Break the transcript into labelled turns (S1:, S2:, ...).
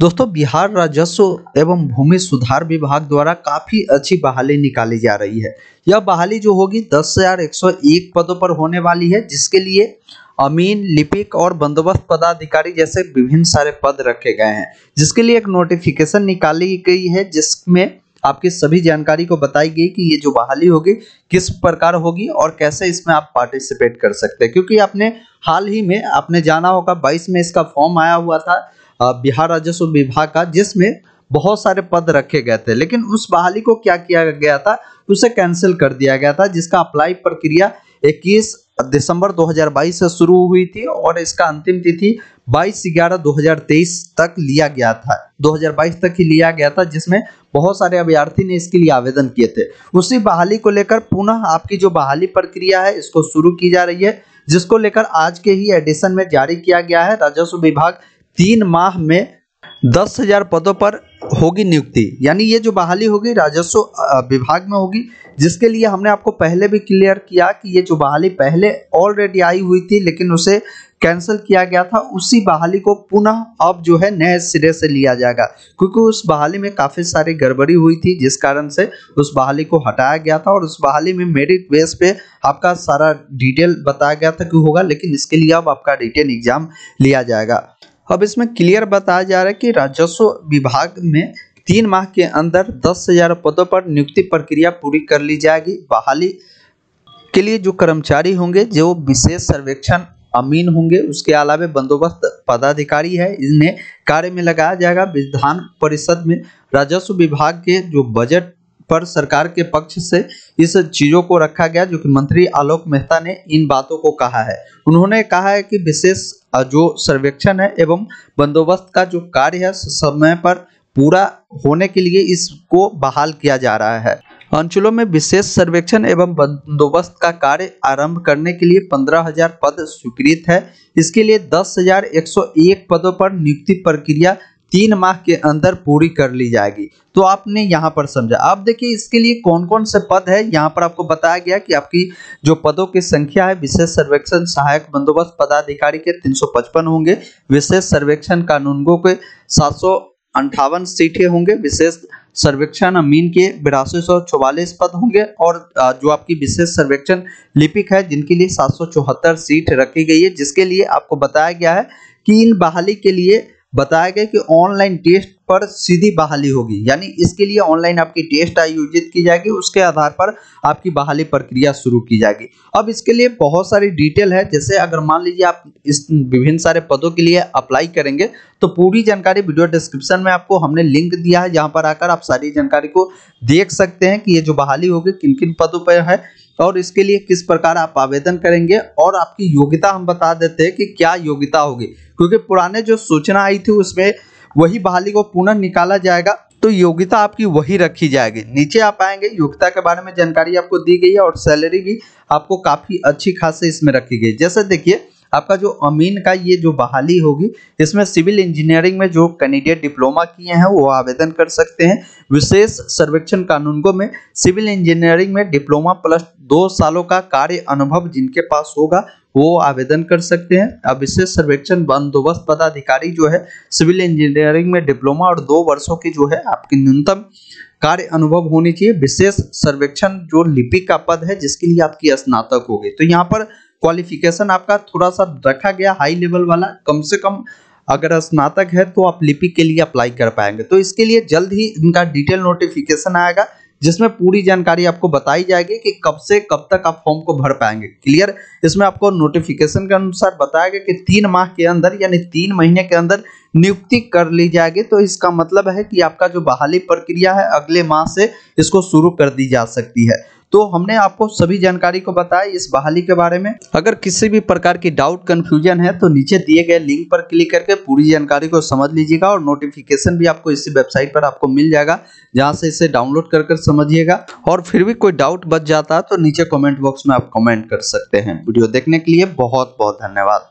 S1: दोस्तों बिहार राजस्व एवं भूमि सुधार विभाग द्वारा काफी अच्छी बहाली निकाली जा रही है यह बहाली जो होगी दस हजार एक सौ एक पदों पर होने वाली है जिसके लिए अमीन लिपिक और बंदोबस्त पदाधिकारी जैसे विभिन्न सारे पद रखे गए हैं जिसके लिए एक नोटिफिकेशन निकाली गई है जिसमें आपकी सभी जानकारी को बताई गई कि ये जो बहाली होगी किस प्रकार होगी और कैसे इसमें आप पार्टिसिपेट कर सकते हैं क्योंकि आपने हाल ही में आपने जाना होगा 22 में इसका फॉर्म आया हुआ था बिहार राजस्व विभाग का जिसमें बहुत सारे पद रखे गए थे लेकिन उस बहाली को क्या किया गया था उसे कैंसिल कर दिया गया था जिसका अप्लाई प्रक्रिया 21 दिसंबर 2022 से शुरू हुई थी और इसका अंतिम तिथि 22 ग्यारह 2023 तक लिया गया था 2022 तक ही लिया गया था जिसमें बहुत सारे अभ्यर्थी ने इसके लिए आवेदन किए थे उसी बहाली को लेकर पुनः आपकी जो बहाली प्रक्रिया है इसको शुरू की जा रही है जिसको लेकर आज के ही एडिशन में जारी किया गया है राजस्व विभाग तीन माह में दस हजार पदों पर होगी नियुक्ति यानी ये जो बहाली होगी राजस्व विभाग में होगी जिसके लिए हमने आपको पहले भी क्लियर किया कि ये जो बहाली पहले ऑलरेडी आई हुई थी लेकिन उसे कैंसिल किया गया था उसी बहाली को पुनः अब जो है नए सिरे से लिया जाएगा क्योंकि उस बहाली में काफ़ी सारी गड़बड़ी हुई थी जिस कारण से उस बहाली को हटाया गया था और उस बहाली में मेरिट बेस पे आपका सारा डिटेल बताया गया था कि होगा लेकिन इसके लिए अब आपका रिटर्न एग्जाम लिया जाएगा अब इसमें क्लियर बताया जा रहा है कि राजस्व विभाग में तीन माह के अंदर दस हजार पदों पर नियुक्ति प्रक्रिया पूरी कर ली जाएगी बहाली के लिए जो कर्मचारी होंगे जो विशेष सर्वेक्षण अमीन होंगे उसके अलावा बंदोबस्त पदाधिकारी है इन्हें कार्य में लगाया जाएगा विधान परिषद में राजस्व विभाग के जो बजट पर सरकार के पक्ष से इस चीजों को रखा गया जो कि मंत्री आलोक मेहता ने इन बातों को कहा है उन्होंने कहा है कि विशेष जो सर्वेक्षण है एवं बंदोबस्त का जो कार्य है समय पर पूरा होने के लिए इसको बहाल किया जा रहा है अंचलों में विशेष सर्वेक्षण एवं बंदोबस्त का कार्य आरंभ करने के लिए 15,000 पद स्वीकृत है इसके लिए 10,101 पदों पर नियुक्ति प्रक्रिया तीन माह के अंदर पूरी कर ली जाएगी तो आपने यहाँ पर समझा आप देखिए इसके लिए कौन कौन से पद है यहाँ पर आपको बताया गया कि आपकी जो पदों की संख्या है विशेष सर्वेक्षण सहायक बंदोबस्त पदाधिकारी के 355 होंगे विशेष सर्वेक्षण कानूनगो के सात अंठावन सीटें होंगे विशेष सर्वेक्षण अमीन के बिरासी सौ चौवालीस पद होंगे और जो आपकी विशेष सर्वेक्षण लिपिक है जिनके लिए सात सौ चौहत्तर सीट रखी गई है जिसके लिए आपको बताया गया है कि इन बहाली के लिए बताया गया कि ऑनलाइन टेस्ट पर सीधी बहाली होगी यानी इसके लिए ऑनलाइन आपकी टेस्ट आयोजित की जाएगी उसके आधार पर आपकी बहाली प्रक्रिया शुरू की जाएगी अब इसके लिए बहुत सारी डिटेल है जैसे अगर मान लीजिए आप इस विभिन्न सारे पदों के लिए अप्लाई करेंगे तो पूरी जानकारी वीडियो डिस्क्रिप्शन में आपको हमने लिंक दिया है जहाँ पर आकर आप सारी जानकारी को देख सकते हैं कि ये जो बहाली होगी किन किन पदों पर है और इसके लिए किस प्रकार आप आवेदन करेंगे और आपकी योग्यता हम बता देते हैं कि क्या योग्यता होगी क्योंकि पुराने जो सूचना आई थी उसमें वही बहाली को पुनः निकाला जाएगा तो योग्यता आपकी वही रखी जाएगी नीचे आप आएंगे योग्यता के बारे में जानकारी आपको दी गई है और सैलरी भी आपको काफ़ी अच्छी खासी इसमें रखी गई जैसे देखिए आपका जो अमीन का ये जो बहाली होगी इसमें सिविल इंजीनियरिंग में जो कैंडिडेट डिप्लोमा किए हैं वो आवेदन कर सकते हैं विशेष सर्वेक्षण को में सिविल इंजीनियरिंग में डिप्लोमा प्लस दो सालों का कार्य अनुभव जिनके पास होगा वो आवेदन कर सकते हैं अब विशेष सर्वेक्षण बंदोबस्त पदाधिकारी जो है सिविल इंजीनियरिंग में डिप्लोमा और दो वर्षों की जो है आपकी न्यूनतम कार्य अनुभव होनी चाहिए विशेष सर्वेक्षण जो लिपिक का पद है जिसके लिए आपकी स्नातक होगी तो यहाँ पर क्वालिफिकेशन आपका थोड़ा सा रखा गया हाई लेवल वाला कम से कम अगर स्नातक है तो आप लिपि के लिए अप्लाई कर पाएंगे तो इसके लिए जल्द ही इनका डिटेल नोटिफिकेशन आएगा जिसमें पूरी जानकारी आपको बताई जाएगी कि कब से कब तक आप फॉर्म को भर पाएंगे क्लियर इसमें आपको नोटिफिकेशन के अनुसार बताया गया कि तीन माह के अंदर यानी तीन महीने के अंदर नियुक्ति कर ली जाएगी तो इसका मतलब है कि आपका जो बहाली प्रक्रिया है अगले माह से इसको शुरू कर दी जा सकती है तो हमने आपको सभी जानकारी को बताया इस बहाली के बारे में अगर किसी भी प्रकार की डाउट कंफ्यूजन है तो नीचे दिए गए लिंक पर क्लिक करके पूरी जानकारी को समझ लीजिएगा और नोटिफिकेशन भी आपको इसी वेबसाइट पर आपको मिल जाएगा जहां से इसे डाउनलोड कर कर समझिएगा और फिर भी कोई डाउट बच जाता है तो नीचे कॉमेंट बॉक्स में आप कॉमेंट कर सकते हैं वीडियो देखने के लिए बहुत बहुत धन्यवाद